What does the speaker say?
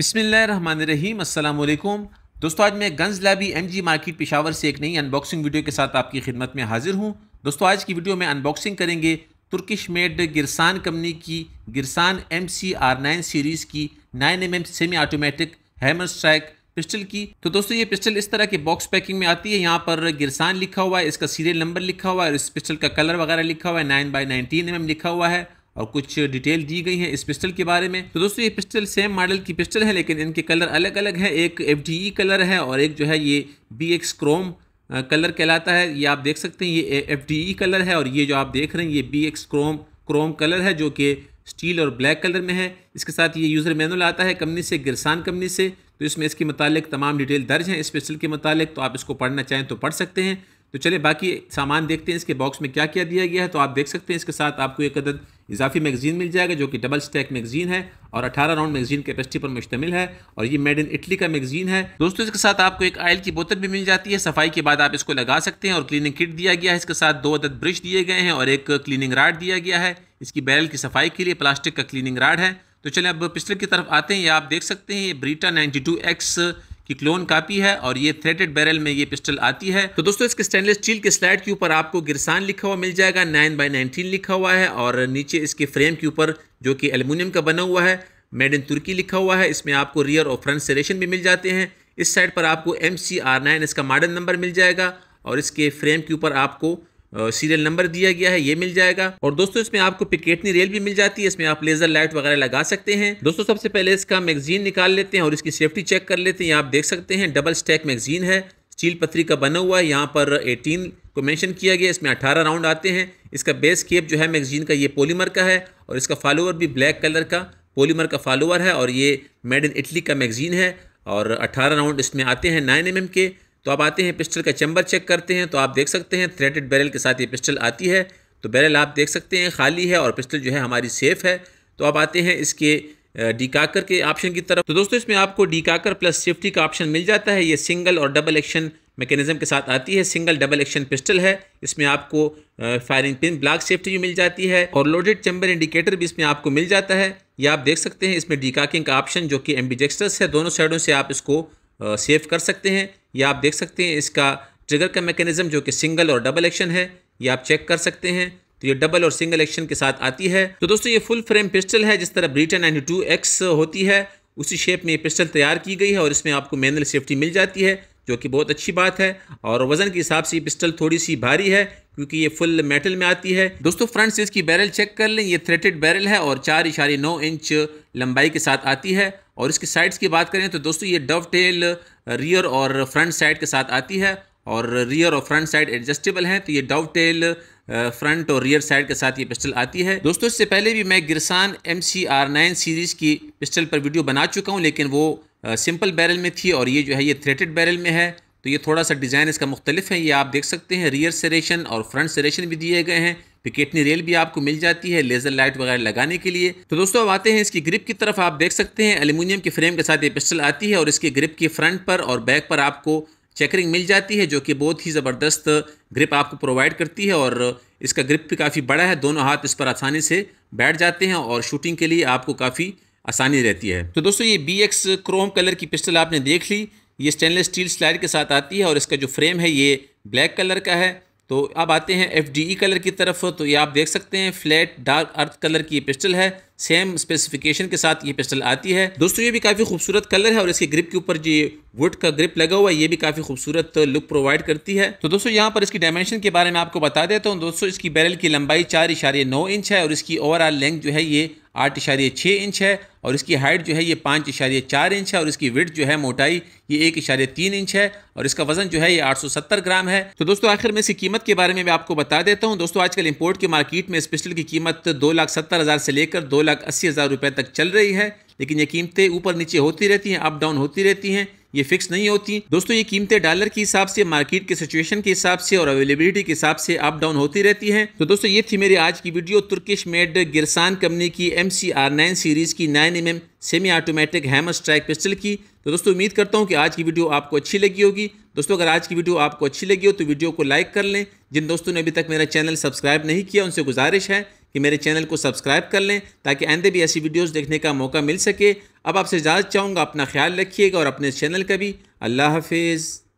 बिसमीम अल्लाम दोस्तों आज मैं guns lobby M G market Peshawar से एक नई अनबॉक्सिंग वीडियो के साथ आपकी खिदमत में हाजिर हूँ दोस्तों आज की वीडियो में अनबॉक्सिंग करेंगे तुर्किश मेड गिरसान कंपनी की Girsan M C R nine series की nine M M semi automatic hammer strike pistol की तो दोस्तों ये पिस्टल इस तरह के बॉक्स पैकिंग में आती है यहाँ पर गिरसान लिखा हुआ है इसका सीरियल नंबर लिखा हुआ है और इस पिस्टल का कलर वगैरह लिखा हुआ है नाइन बाई नाइनटीन एम लिखा हुआ है और कुछ डिटेल दी गई है इस पिस्टल के बारे में तो दोस्तों ये पिस्टल सेम मॉडल की पिस्टल है लेकिन इनके कलर अलग अलग है एक एफ कलर है और एक जो है ये बी एक्स क्रोम कलर कहलाता है ये आप देख सकते हैं ये एफ कलर है और ये जो आप देख रहे हैं ये B X chrome chrome colour है जो कि स्टील और ब्लैक कलर में है इसके साथ ये यूज़र मैनुअल आता है कंपनी से गिरसान कंपनी से तो इसमें इसके मतलब तमाम डिटेल दर्ज हैं इस पिस्टल के मतलब तो आप इसको पढ़ना चाहें तो पढ़ सकते हैं तो चलिए बाकी सामान देखते हैं इसके बॉक्स में क्या क्या दिया गया है तो आप देख सकते हैं इसके साथ आपको एक अदद इजाफी मैगजीन मिल जाएगा जो कि डबल स्टैक मैगजीन है और 18 राउंड मैगजीन कैपेसिटी पर मुश्तमिल है और ये मेड इन इटली का मैगजीन है दोस्तों इसके साथ आपको एक आयल की बोतल भी मिल जाती है सफाई के बाद आप इसको लगा सकते हैं और क्लीनिंग किट दिया गया है इसके साथ दो अदद ब्रश दिए गए हैं और एक क्लीनिंग राड दिया गया है इसकी बैरल की सफाई के लिए प्लास्टिक का क्लीनिंग राड है तो चले अब पिछले की तरफ आते हैं ये आप देख सकते हैं ये ब्रीटा नाइन्टी टू एक्स कि क्लोन कापी है और ये थ्रेटेड बैरल में ये पिस्टल आती है तो दोस्तों इसके स्टेनलेस स्टील के स्लाइड के ऊपर आपको गिरसान लिखा हुआ मिल जाएगा नाइन बाई नाइनटीन लिखा हुआ है और नीचे इसके फ्रेम के ऊपर जो कि एल्यूमिनियम का बना हुआ है मेड इन तुर्की लिखा हुआ है इसमें आपको रियर और फ्रंट सेलेशन भी मिल जाते हैं इस साइड पर आपको एम सी आर नाइन इसका मॉडल नंबर मिल जाएगा और इसके फ्रेम के ऊपर आपको सीरियल नंबर दिया गया है ये मिल जाएगा और दोस्तों इसमें आपको पिकेटनी रेल भी मिल जाती है इसमें आप लेजर लाइट वगैरह लगा सकते हैं दोस्तों सबसे पहले इसका मैगजीन निकाल लेते हैं और इसकी सेफ्टी चेक कर लेते हैं आप देख सकते हैं डबल स्टैक मैगजीन है स्टील पथरी का बना हुआ है यहाँ पर 18 को मेंशन किया गया इसमें 18 राउंड आते हैं इसका बेस केप जो है मैगजीन का ये पॉलीमर का है और इसका फॉलोअर भी ब्लैक कलर का पॉलीमर का फॉलोअर है और ये मेड इन इटली का मैगजीन है और 18 राउंड इसमें आते हैं नाइन एम के तो आप आते हैं पिस्टल का चैम्बर चेक करते हैं तो आप देख सकते हैं थ्रेडेड बैरल के साथ ये पिस्टल आती है तो बैरल आप देख सकते हैं खाली है और पिस्टल जो है हमारी सेफ़ है तो आप आते हैं इसके डीकाकर के ऑप्शन की तरफ तो दोस्तों इसमें आपको डीकाकर प्लस सेफ्टी का ऑप्शन मिल जाता है ये सिंगल और डबल एक्शन मैकेनिज्म के साथ आती है सिंगल डबल एक्शन पिस्टल है इसमें आपको फायरिंग पिन ब्लैक सेफ्टी भी मिल जाती है और लोडेड चैम्बर इंडिकेटर भी इसमें आपको मिल जाता है ये आप देख सकते हैं इसमें डीकाकिंग का ऑप्शन जो कि एम्बिजेक्स्टस है दोनों साइडों से आप इसको सेव कर सकते हैं या आप देख सकते हैं इसका ट्रिगर का मैकेनिज़्म जो कि सिंगल और डबल एक्शन है ये आप चेक कर सकते हैं तो ये डबल और सिंगल एक्शन के साथ आती है तो दोस्तों ये फुल फ्रेम पिस्टल है जिस तरह ब्रिटेन नाइन्टी टू एक्स होती है उसी शेप में ये पिस्टल तैयार की गई है और इसमें आपको मैनुअल सेफ्टी मिल जाती है जो कि बहुत अच्छी बात है और वज़न के हिसाब से ये पिस्टल थोड़ी सी भारी है क्योंकि ये फुल मेटल में आती है दोस्तों फ्रंट से इसकी बैरल चेक कर लें ये थ्रेटेड बैरल है और चार इशारे नौ इंच लंबाई के साथ आती है और इसके साइड्स की बात करें तो दोस्तों ये डव टेल रियर और फ्रंट साइड के साथ आती है और रियर और फ्रंट साइड एडजस्टेबल हैं तो ये डव टेल फ्रंट और रियर साइड के साथ ये पिस्टल आती है दोस्तों इससे पहले भी मैं Girsan M C R nine series की पिस्टल पर वीडियो बना चुका हूँ लेकिन वो सिंपल बैरल में थी और ये जो है ये थ्रेटेड बैरल में है तो ये थोड़ा सा डिज़ाइन इसका मुख्तलिफ है ये आप देख सकते हैं रियर सरेशन और फ्रंट सरेशन भी दिए गए हैं पिकेटनी रेल भी आपको मिल जाती है लेजर लाइट वगैरह लगाने के लिए तो दोस्तों अब आते हैं इसकी ग्रिप की तरफ आप देख सकते हैं एल्यूमिनियम के फ्रेम के साथ ये पिस्टल आती है और इसकी ग्रिप की फ्रंट पर और बैक पर आपको चेकरिंग मिल जाती है जो कि बहुत ही ज़बरदस्त ग्रिप आपको प्रोवाइड करती है और इसका ग्रिप भी काफ़ी बड़ा है दोनों हाथ इस पर आसानी से बैठ जाते हैं और शूटिंग के लिए आपको काफ़ी आसानी रहती है तो दोस्तों ये बी एक्स क्रोम कलर की पिस्टल आपने देख ली ये स्टेनलेस स्टील स्लाइड के साथ आती है और इसका जो फ्रेम है ये ब्लैक कलर का है तो अब आते हैं एफ डी ई कलर की तरफ तो ये आप देख सकते हैं फ्लैट डार्क अर्थ कलर की ये पिस्टल है सेम स्पेसिफिकेशन के साथ ये पिस्टल आती है दोस्तों ये भी काफ़ी खूबसूरत कलर है और इसके ग्रिप के ऊपर जो वुड का ग्रिप लगा हुआ है ये भी काफ़ी खूबसूरत लुक प्रोवाइड करती है तो दोस्तों यहाँ पर इसकी डायमेंशन के बारे में आपको बता देता हूँ दोस्तों इसकी बैरल की लंबाई चार इशारे नौ इंच है और इसकी ओवरऑल लेंथ जो है ये आठ इशारे छः इंच है और इसकी हाइट जो है ये पाँच इशारे चार इंच है और इसकी विड जो है मोटाई ये एक इशारे तीन इंच है और इसका वजन जो है ये 870 ग्राम है तो दोस्तों आखिर में इसकी कीमत के बारे में मैं आपको बता देता हूँ दोस्तों आजकल इंपोर्ट की मार्केट में स्पेशल की कीमत दो लाख सत्तर हज़ार से लेकर दो लाख अस्सी हज़ार रुपये तक चल रही है लेकिन ये कीमतें ऊपर नीचे होती रहती हैं अप डाउन होती रहती हैं ये फिक्स नहीं होती दोस्तों ये कीमतें डॉलर के हिसाब से मार्केट के सिचुएशन के हिसाब से और अवेलेबिलिटी के हिसाब से अप डाउन होती रहती है तो दोस्तों ये थी मेरी आज की video Turkish made Girsan company की M C R nine series की nine M M semi automatic hammer strike pistol की तो दोस्तों उम्मीद करता हूँ कि आज की वीडियो आपको अच्छी लगी होगी दोस्तों अगर आज की वीडियो आपको अच्छी लगी हो तो वीडियो को लाइक कर लें जिन दोस्तों ने अभी तक मेरा चैनल सब्सक्राइब नहीं किया उनसे गुजारिश है कि मेरे चैनल को सब्सक्राइब कर लें ताकि आंदे भी ऐसी वीडियोज़ देखने का मौका मिल सके अब आपसे इजाज़त चाहूँगा अपना ख्याल रखिएगा और अपने चैनल का भी अल्लाह हाफिज़